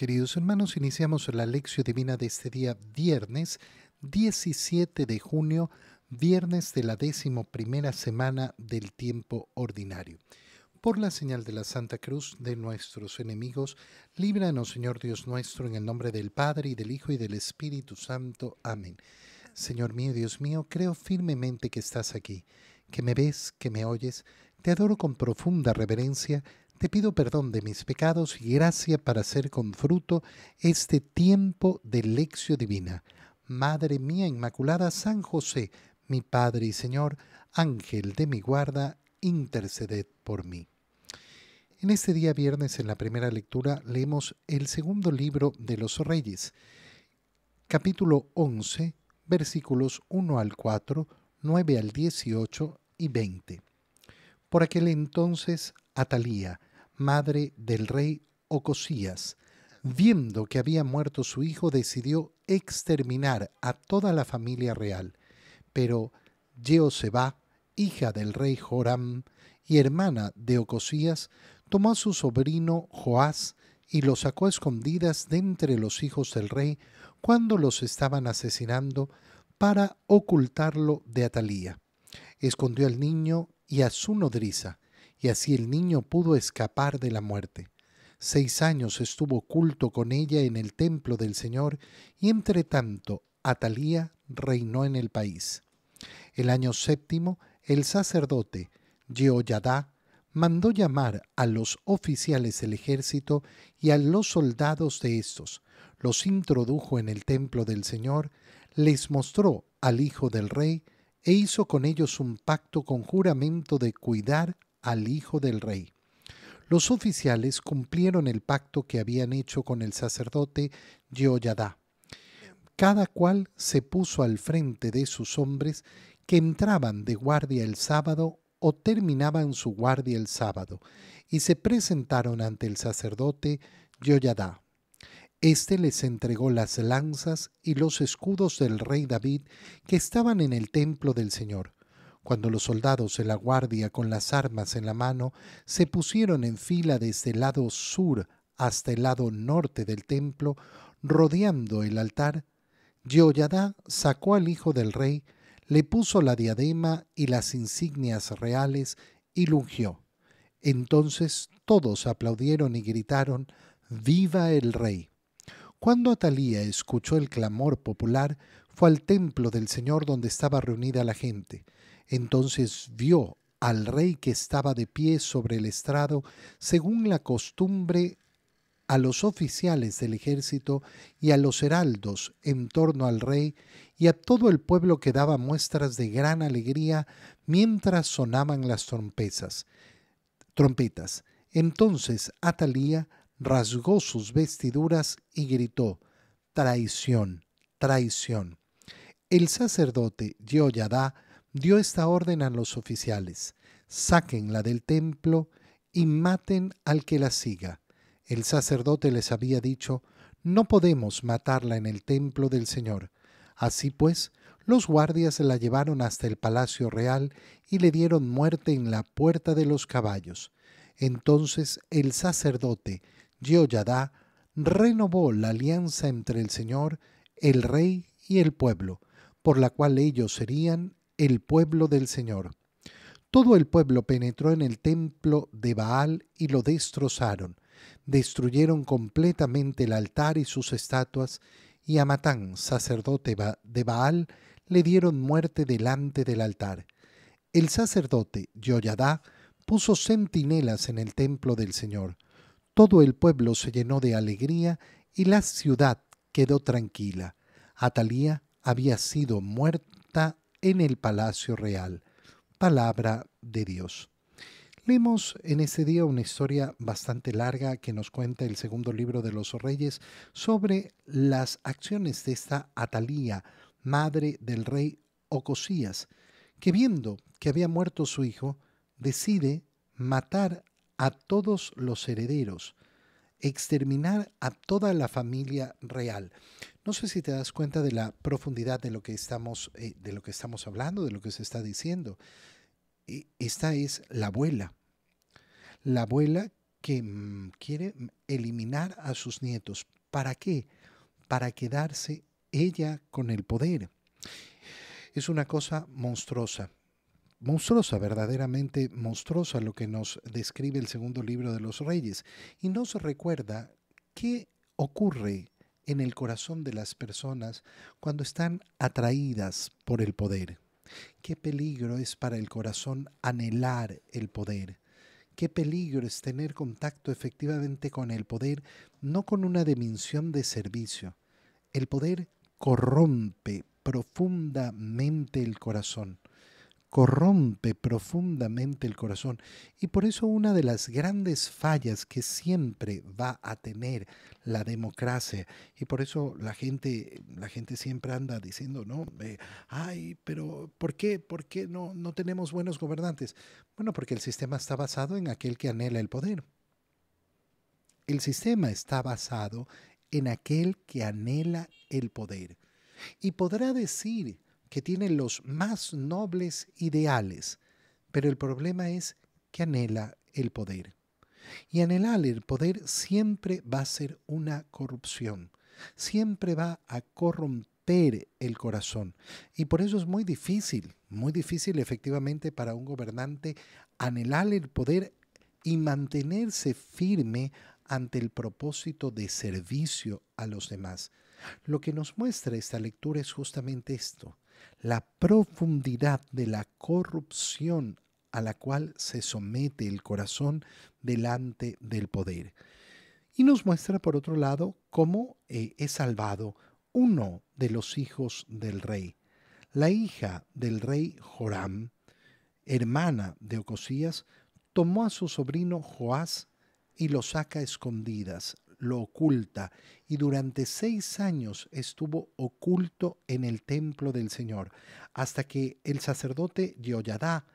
Queridos hermanos, iniciamos la lección divina de este día viernes 17 de junio, viernes de la décimo primera semana del tiempo ordinario. Por la señal de la Santa Cruz de nuestros enemigos, líbranos, Señor Dios nuestro, en el nombre del Padre, y del Hijo, y del Espíritu Santo. Amén. Señor mío, Dios mío, creo firmemente que estás aquí, que me ves, que me oyes. Te adoro con profunda reverencia te pido perdón de mis pecados y gracia para hacer con fruto este tiempo de lección divina. Madre mía Inmaculada, San José, mi Padre y Señor, Ángel de mi guarda, interceded por mí. En este día viernes, en la primera lectura, leemos el segundo libro de los Reyes, capítulo 11, versículos 1 al 4, 9 al 18 y 20. Por aquel entonces, Atalía, madre del rey Ocosías, viendo que había muerto su hijo, decidió exterminar a toda la familia real. Pero Jeoseba, hija del rey Joram y hermana de Ocosías, tomó a su sobrino Joás y lo sacó a escondidas de entre los hijos del rey cuando los estaban asesinando para ocultarlo de Atalía. Escondió al niño y a su nodriza, y así el niño pudo escapar de la muerte. Seis años estuvo oculto con ella en el templo del Señor y entre tanto Atalía reinó en el país. El año séptimo, el sacerdote Jehoiada mandó llamar a los oficiales del ejército y a los soldados de estos, los introdujo en el templo del Señor, les mostró al hijo del rey e hizo con ellos un pacto con juramento de cuidar al hijo del rey. Los oficiales cumplieron el pacto que habían hecho con el sacerdote Yoyadá. Cada cual se puso al frente de sus hombres que entraban de guardia el sábado o terminaban su guardia el sábado, y se presentaron ante el sacerdote Yoyadá. Este les entregó las lanzas y los escudos del rey David que estaban en el templo del Señor, cuando los soldados de la guardia con las armas en la mano se pusieron en fila desde el lado sur hasta el lado norte del templo, rodeando el altar, Yoyadá sacó al hijo del rey, le puso la diadema y las insignias reales y lungió. Entonces todos aplaudieron y gritaron, ¡Viva el rey! Cuando Atalía escuchó el clamor popular, fue al templo del Señor donde estaba reunida la gente. Entonces vio al rey que estaba de pie sobre el estrado, según la costumbre, a los oficiales del ejército y a los heraldos en torno al rey y a todo el pueblo que daba muestras de gran alegría mientras sonaban las trompetas. trompetas. Entonces Atalía rasgó sus vestiduras y gritó, Traición, traición. El sacerdote Yoyadá dio esta orden a los oficiales, sáquenla del templo y maten al que la siga. El sacerdote les había dicho, no podemos matarla en el templo del Señor. Así pues, los guardias la llevaron hasta el palacio real y le dieron muerte en la puerta de los caballos. Entonces el sacerdote Jehoiada renovó la alianza entre el Señor, el rey y el pueblo, por la cual ellos serían el pueblo del Señor. Todo el pueblo penetró en el templo de Baal y lo destrozaron. Destruyeron completamente el altar y sus estatuas, y a Matán, sacerdote de Baal, le dieron muerte delante del altar. El sacerdote Yoyadá puso centinelas en el templo del Señor. Todo el pueblo se llenó de alegría y la ciudad quedó tranquila. Atalía había sido muerta en el Palacio Real. Palabra de Dios. Leemos en este día una historia bastante larga que nos cuenta el segundo libro de los reyes sobre las acciones de esta Atalía, madre del rey Ocosías, que viendo que había muerto su hijo, decide matar a todos los herederos, exterminar a toda la familia real. No sé si te das cuenta de la profundidad de lo que estamos, eh, de lo que estamos hablando, de lo que se está diciendo. Eh, esta es la abuela. La abuela que mm, quiere mm, eliminar a sus nietos. ¿Para qué? Para quedarse ella con el poder. Es una cosa monstruosa, monstruosa, verdaderamente monstruosa lo que nos describe el segundo libro de los reyes y nos recuerda qué ocurre en el corazón de las personas cuando están atraídas por el poder. Qué peligro es para el corazón anhelar el poder. Qué peligro es tener contacto efectivamente con el poder, no con una dimensión de servicio. El poder corrompe profundamente el corazón corrompe profundamente el corazón. Y por eso una de las grandes fallas que siempre va a tener la democracia, y por eso la gente, la gente siempre anda diciendo, no, ay, pero ¿por qué? ¿Por qué no, no tenemos buenos gobernantes? Bueno, porque el sistema está basado en aquel que anhela el poder. El sistema está basado en aquel que anhela el poder. Y podrá decir, que tiene los más nobles ideales, pero el problema es que anhela el poder. Y anhelar el poder siempre va a ser una corrupción, siempre va a corromper el corazón. Y por eso es muy difícil, muy difícil efectivamente para un gobernante anhelar el poder y mantenerse firme ante el propósito de servicio a los demás. Lo que nos muestra esta lectura es justamente esto, la profundidad de la corrupción a la cual se somete el corazón delante del poder. Y nos muestra, por otro lado, cómo he eh, es salvado uno de los hijos del rey, la hija del rey Joram, hermana de Ocosías, tomó a su sobrino Joás y lo saca a escondidas lo oculta y durante seis años estuvo oculto en el templo del Señor, hasta que el sacerdote Yoyadá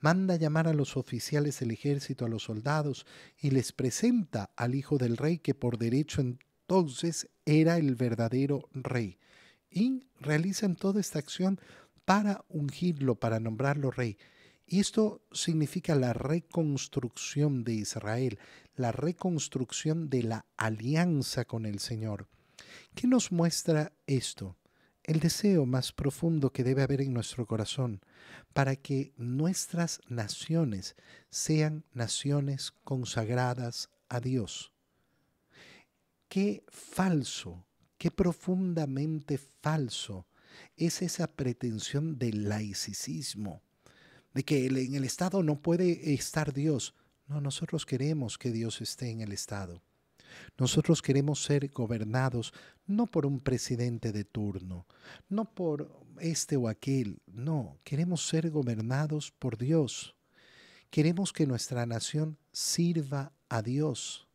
manda llamar a los oficiales del ejército, a los soldados, y les presenta al hijo del rey que por derecho entonces era el verdadero rey. Y realizan toda esta acción para ungirlo, para nombrarlo rey. Y esto significa la reconstrucción de Israel, la reconstrucción de la alianza con el Señor. ¿Qué nos muestra esto? El deseo más profundo que debe haber en nuestro corazón para que nuestras naciones sean naciones consagradas a Dios. Qué falso, qué profundamente falso es esa pretensión del laicismo de que en el Estado no puede estar Dios. No, nosotros queremos que Dios esté en el Estado. Nosotros queremos ser gobernados no por un presidente de turno, no por este o aquel, no, queremos ser gobernados por Dios. Queremos que nuestra nación sirva a Dios.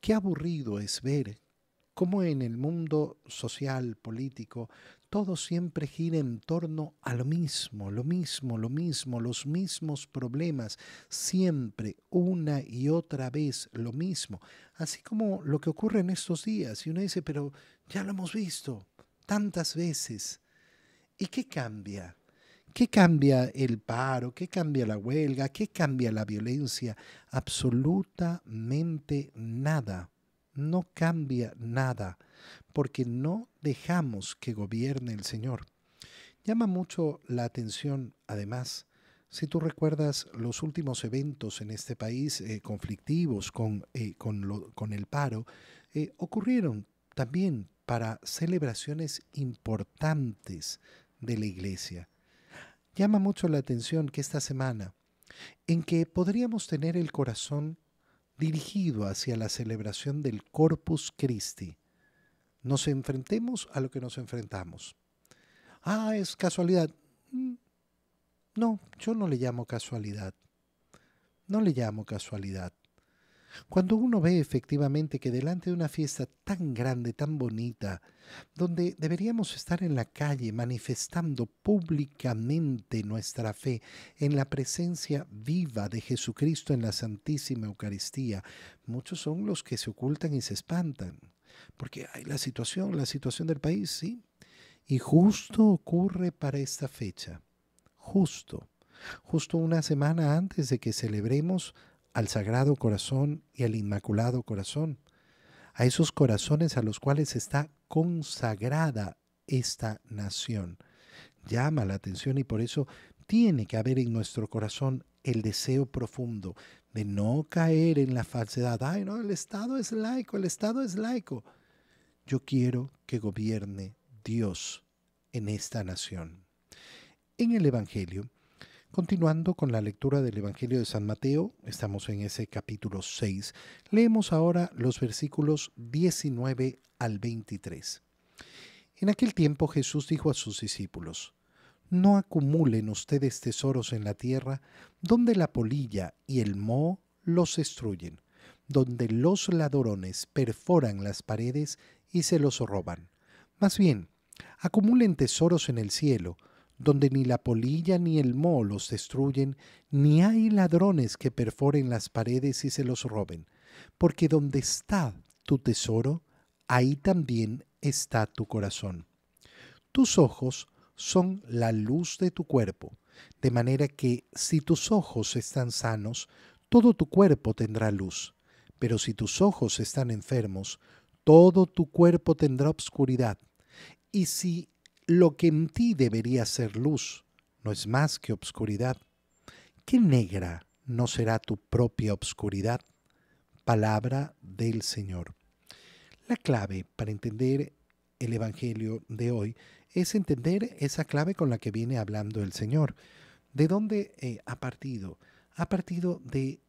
Qué aburrido es ver cómo en el mundo social, político, todo siempre gira en torno a lo mismo, lo mismo, lo mismo, los mismos problemas, siempre, una y otra vez, lo mismo. Así como lo que ocurre en estos días, y uno dice, pero ya lo hemos visto tantas veces. ¿Y qué cambia? ¿Qué cambia el paro? ¿Qué cambia la huelga? ¿Qué cambia la violencia? Absolutamente nada no cambia nada, porque no dejamos que gobierne el Señor. Llama mucho la atención, además, si tú recuerdas los últimos eventos en este país eh, conflictivos con, eh, con, con, el paro, eh, ocurrieron también para celebraciones importantes de la iglesia. Llama mucho la atención que esta semana, en que podríamos tener el corazón dirigido hacia la celebración del Corpus Christi. Nos enfrentemos a lo que nos enfrentamos. Ah, es casualidad. Mm, no, yo no le llamo casualidad. No le llamo casualidad. Cuando uno ve efectivamente que delante de una fiesta tan grande, tan bonita, donde deberíamos estar en la calle manifestando públicamente nuestra fe en la presencia viva de Jesucristo en la Santísima Eucaristía, muchos son los que se ocultan y se espantan, porque hay la situación, la situación del país, sí. Y justo ocurre para esta fecha, justo, justo una semana antes de que celebremos al Sagrado Corazón y al Inmaculado Corazón, a esos corazones a los cuales está consagrada esta nación. Llama la atención y por eso tiene que haber en nuestro corazón el deseo profundo de no caer en la falsedad. Ay, no, el Estado es laico, el Estado es laico. Yo quiero que gobierne Dios en esta nación. En el Evangelio Continuando con la lectura del Evangelio de San Mateo, estamos en ese capítulo 6, leemos ahora los versículos 19 al 23. En aquel tiempo Jesús dijo a sus discípulos, No acumulen ustedes tesoros en la tierra, donde la polilla y el moho los destruyen, donde los ladrones perforan las paredes y se los roban. Más bien, acumulen tesoros en el cielo, donde ni la polilla ni el moho los destruyen, ni hay ladrones que perforen las paredes y se los roben, porque donde está tu tesoro, ahí también está tu corazón. Tus ojos son la luz de tu cuerpo, de manera que si tus ojos están sanos, todo tu cuerpo tendrá luz, pero si tus ojos están enfermos, todo tu cuerpo tendrá obscuridad. Y si lo que en ti debería ser luz no es más que obscuridad. ¿Qué negra no será tu propia obscuridad? Palabra del Señor. La clave para entender el Evangelio de hoy es entender esa clave con la que viene hablando el Señor. ¿De dónde eh, ha partido? Ha partido de,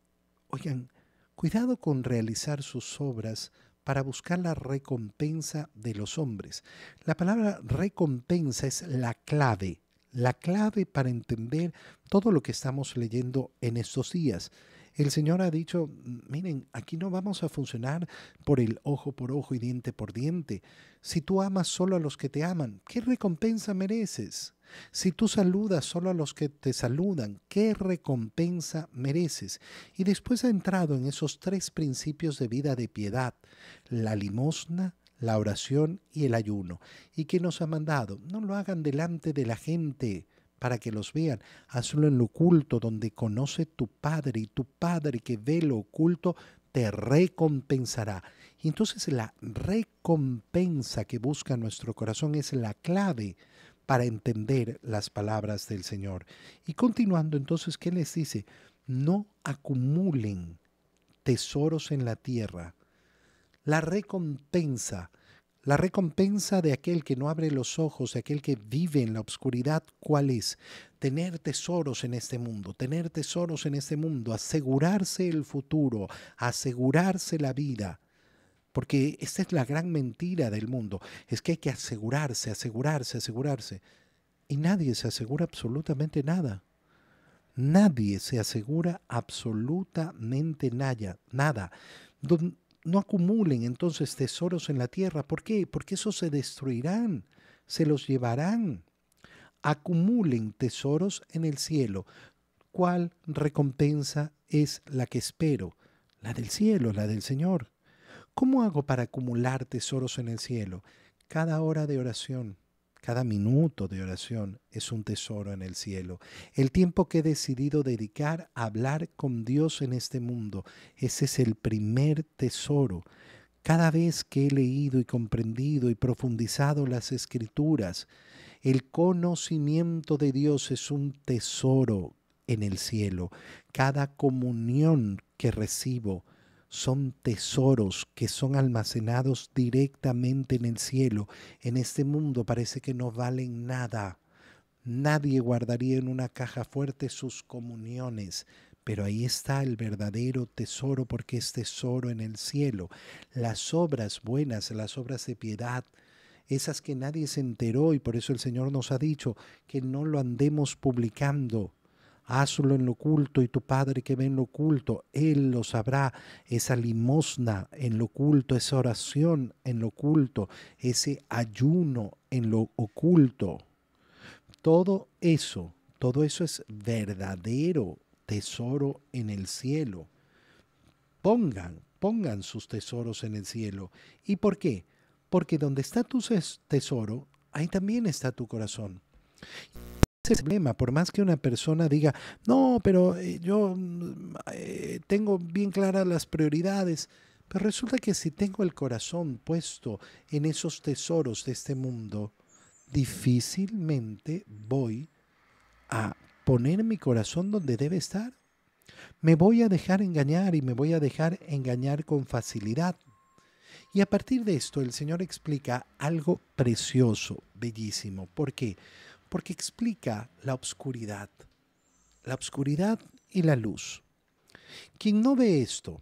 oigan, cuidado con realizar sus obras para buscar la recompensa de los hombres. La palabra recompensa es la clave, la clave para entender todo lo que estamos leyendo en estos días. El Señor ha dicho, miren, aquí no vamos a funcionar por el ojo por ojo y diente por diente. Si tú amas solo a los que te aman, ¿qué recompensa mereces? Si tú saludas solo a los que te saludan, ¿qué recompensa mereces? Y después ha entrado en esos tres principios de vida de piedad, la limosna, la oración y el ayuno. ¿Y que nos ha mandado? No lo hagan delante de la gente para que los vean. Hazlo en lo oculto, donde conoce tu Padre y tu Padre que ve lo oculto te recompensará. Y entonces la recompensa que busca nuestro corazón es la clave para entender las palabras del Señor. Y continuando entonces, ¿qué les dice? No acumulen tesoros en la tierra. La recompensa la recompensa de aquel que no abre los ojos, de aquel que vive en la oscuridad, ¿cuál es? Tener tesoros en este mundo, tener tesoros en este mundo, asegurarse el futuro, asegurarse la vida. Porque esta es la gran mentira del mundo, es que hay que asegurarse, asegurarse, asegurarse. Y nadie se asegura absolutamente nada. Nadie se asegura absolutamente nada. nada no acumulen entonces tesoros en la tierra. ¿Por qué? Porque esos se destruirán, se los llevarán. Acumulen tesoros en el cielo. ¿Cuál recompensa es la que espero? La del cielo, la del Señor. ¿Cómo hago para acumular tesoros en el cielo? Cada hora de oración, cada minuto de oración es un tesoro en el cielo. El tiempo que he decidido dedicar a hablar con Dios en este mundo, ese es el primer tesoro. Cada vez que he leído y comprendido y profundizado las escrituras, el conocimiento de Dios es un tesoro en el cielo. Cada comunión que recibo son tesoros que son almacenados directamente en el cielo. En este mundo parece que no valen nada. Nadie guardaría en una caja fuerte sus comuniones, pero ahí está el verdadero tesoro porque es tesoro en el cielo. Las obras buenas, las obras de piedad, esas que nadie se enteró y por eso el Señor nos ha dicho que no lo andemos publicando, hazlo en lo oculto y tu Padre que ve en lo oculto, Él lo sabrá. Esa limosna en lo oculto, esa oración en lo oculto, ese ayuno en lo oculto. Todo eso, todo eso es verdadero tesoro en el cielo. Pongan, pongan sus tesoros en el cielo. ¿Y por qué? Porque donde está tu tesoro, ahí también está tu corazón ese problema, por más que una persona diga, no, pero eh, yo eh, tengo bien claras las prioridades, pero resulta que si tengo el corazón puesto en esos tesoros de este mundo, difícilmente voy a poner mi corazón donde debe estar. Me voy a dejar engañar y me voy a dejar engañar con facilidad. Y a partir de esto el Señor explica algo precioso, bellísimo. ¿Por qué? Porque porque explica la obscuridad, la obscuridad y la luz. Quien no ve esto,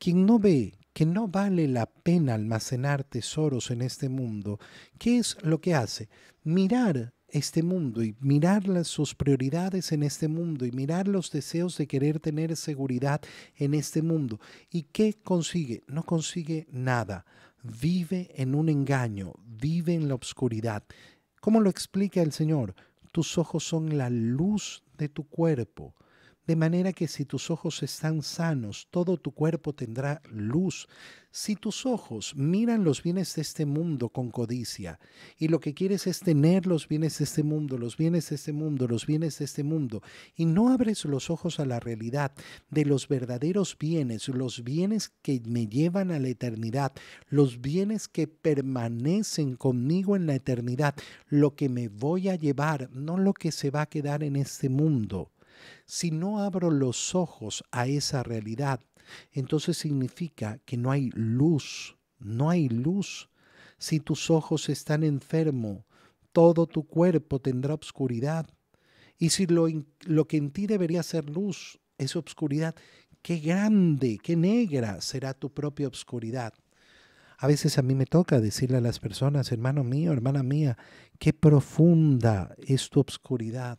quien no ve que no vale la pena almacenar tesoros en este mundo, ¿qué es lo que hace? Mirar este mundo y mirar las, sus prioridades en este mundo y mirar los deseos de querer tener seguridad en este mundo. ¿Y qué consigue? No consigue nada. Vive en un engaño, vive en la oscuridad, ¿Cómo lo explica el Señor? Tus ojos son la luz de tu cuerpo de manera que si tus ojos están sanos, todo tu cuerpo tendrá luz. Si tus ojos miran los bienes de este mundo con codicia, y lo que quieres es tener los bienes de este mundo, los bienes de este mundo, los bienes de este mundo, y no abres los ojos a la realidad de los verdaderos bienes, los bienes que me llevan a la eternidad, los bienes que permanecen conmigo en la eternidad, lo que me voy a llevar, no lo que se va a quedar en este mundo si no abro los ojos a esa realidad, entonces significa que no hay luz, no hay luz. Si tus ojos están enfermos, todo tu cuerpo tendrá oscuridad. Y si lo, lo que en ti debería ser luz es obscuridad, qué grande, qué negra será tu propia obscuridad. A veces a mí me toca decirle a las personas, hermano mío, hermana mía, qué profunda es tu obscuridad.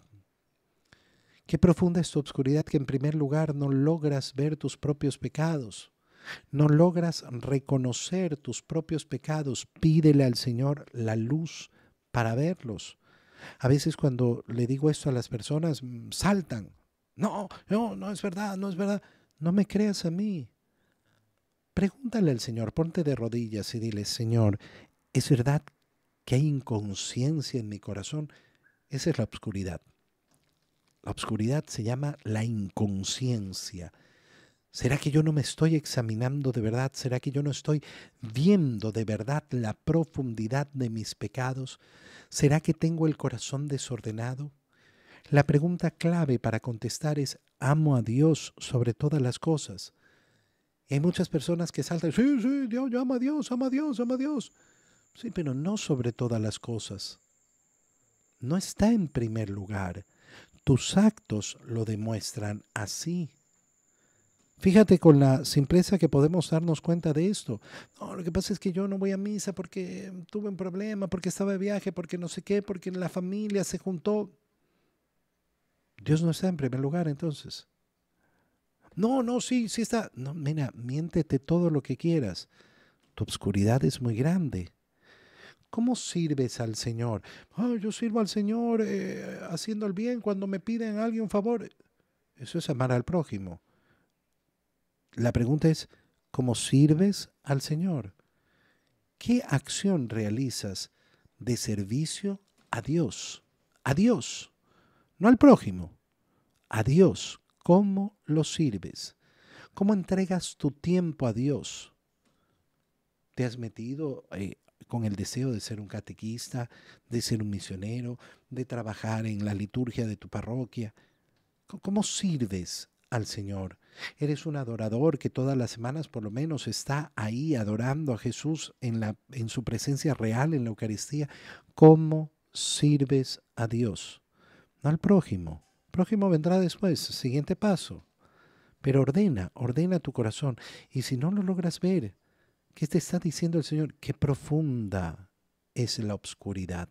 Qué profunda es tu obscuridad que en primer lugar no logras ver tus propios pecados, no logras reconocer tus propios pecados. Pídele al Señor la luz para verlos. A veces cuando le digo esto a las personas, mm, saltan. No, no, no es verdad, no es verdad. No me creas a mí. Pregúntale al Señor, ponte de rodillas y dile, Señor, ¿es verdad que hay inconsciencia en mi corazón? Esa es la obscuridad. La obscuridad se llama la inconsciencia. ¿Será que yo no me estoy examinando de verdad? ¿Será que yo no estoy viendo de verdad la profundidad de mis pecados? ¿Será que tengo el corazón desordenado? La pregunta clave para contestar es, ¿amo a Dios sobre todas las cosas? hay muchas personas que saltan, sí, sí, Dios, yo amo a Dios, amo a Dios, amo a Dios. Sí, pero no sobre todas las cosas. No está en primer lugar. Tus actos lo demuestran así. Fíjate con la simpleza que podemos darnos cuenta de esto. No, lo que pasa es que yo no voy a misa porque tuve un problema, porque estaba de viaje, porque no sé qué, porque la familia se juntó. Dios no está en primer lugar entonces. No, no, sí, sí está. No, mira, miéntete todo lo que quieras. Tu obscuridad es muy grande. ¿Cómo sirves al Señor? Ah, yo sirvo al Señor eh, haciendo el bien cuando me piden a alguien un favor. Eso es amar al prójimo. La pregunta es, ¿cómo sirves al Señor? ¿Qué acción realizas de servicio a Dios? A Dios, no al prójimo. A Dios, ¿cómo lo sirves? ¿Cómo entregas tu tiempo a Dios? ¿Te has metido eh, con el deseo de ser un catequista, de ser un misionero, de trabajar en la liturgia de tu parroquia. ¿Cómo sirves al Señor? Eres un adorador que todas las semanas por lo menos está ahí adorando a Jesús en, la, en su presencia real en la Eucaristía. ¿Cómo sirves a Dios? No al prójimo. prójimo vendrá después, siguiente paso. Pero ordena, ordena tu corazón. Y si no lo logras ver, ¿Qué te está diciendo el Señor? Qué profunda es la obscuridad.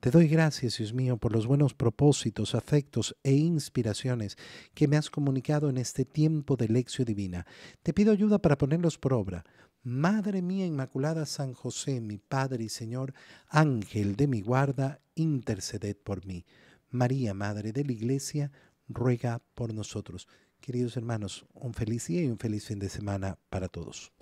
Te doy gracias, Dios mío, por los buenos propósitos, afectos e inspiraciones que me has comunicado en este tiempo de lección divina. Te pido ayuda para ponerlos por obra. Madre mía Inmaculada San José, mi Padre y Señor, Ángel de mi guarda, interceded por mí. María, Madre de la Iglesia, ruega por nosotros. Queridos hermanos, un feliz día y un feliz fin de semana para todos.